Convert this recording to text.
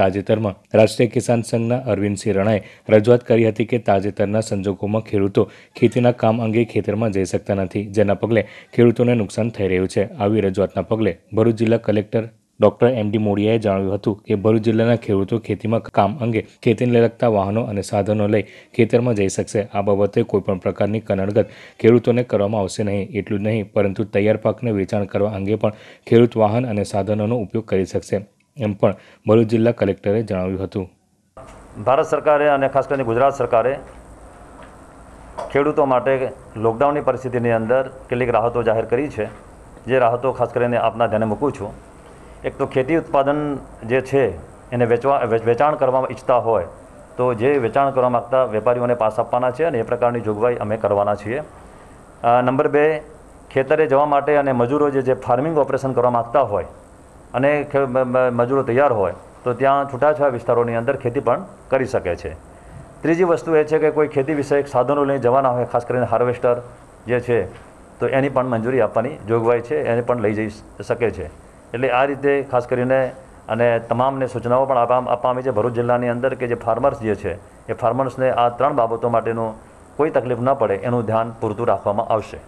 તાજેતરમાં રાષ્ટ્રીય કિસાન સંઘના અરવિંદસિંહ રણાએ રજૂઆત કરી હતી કે તાજેતરના સંજોગોમાં ખેડૂતો ખેતીના કામ અંગે ખેતરમાં જઈ શકતા નથી જેના પગલે ખેડૂતોને નુકસાન થઈ રહ્યું છે આવી રજૂઆતના પગલે ભરૂચ જિલ્લા કલેક્ટર ડોક્ટર એમ ડી મોડિયાએ જણાવ્યું હતું કે ભરૂચ જિલ્લાના ખેડૂતો ખેતીમાં કામ અંગે ખેતીને લગતા વાહનો અને સાધનો લઈ ખેતરમાં જઈ શકશે આ બાબતે કોઈપણ પ્રકારની કનડગત ખેડૂતોને કરવામાં આવશે નહીં એટલું જ નહીં પરંતુ તૈયાર પાકને વેચાણ કરવા અંગે પણ ખેડૂત વાહન અને સાધનોનો ઉપયોગ કરી શકશે એમ પણ ભરૂચ જિલ્લા કલેક્ટરે જણાવ્યું હતું ભારત સરકારે અને ખાસ કરીને ગુજરાત સરકારે ખેડૂતો માટે લોકડાઉનની પરિસ્થિતિની અંદર કેટલીક રાહતો જાહેર કરી છે જે રાહતો ખાસ કરીને આપના ધ્યાને મૂકું છું એક તો ખેતી ઉત્પાદન જે છે એને વેચવા વેચાણ કરવા ઈચ્છતા હોય તો જે વેચાણ કરવા માગતા વેપારીઓને પાસ આપવાના છે અને એ પ્રકારની જોગવાઈ અમે કરવાના છીએ નંબર બે ખેતરે જવા માટે અને મજૂરો જે ફાર્મિંગ ઓપરેશન કરવા માગતા હોય અને મજૂરો તૈયાર હોય તો ત્યાં છૂટાછવાયા વિસ્તારોની અંદર ખેતી પણ કરી શકે છે ત્રીજી વસ્તુ એ છે કે કોઈ ખેતી વિષયક સાધનો લઈને જવાના હોય ખાસ કરીને હાર્વેસ્ટર જે છે તો એની પણ મંજૂરી આપવાની જોગવાઈ છે એને પણ લઈ જઈ શકે છે એટલે આ રીતે ખાસ કરીને અને તમામને સૂચનાઓ પણ આપવા આપવામાં આવી છે ભરૂચ જિલ્લાની અંદર કે જે ફાર્મર્સ જે છે એ ફાર્મર્સને આ ત્રણ બાબતો માટેનું કોઈ તકલીફ ન પડે એનું ધ્યાન પૂરતું રાખવામાં આવશે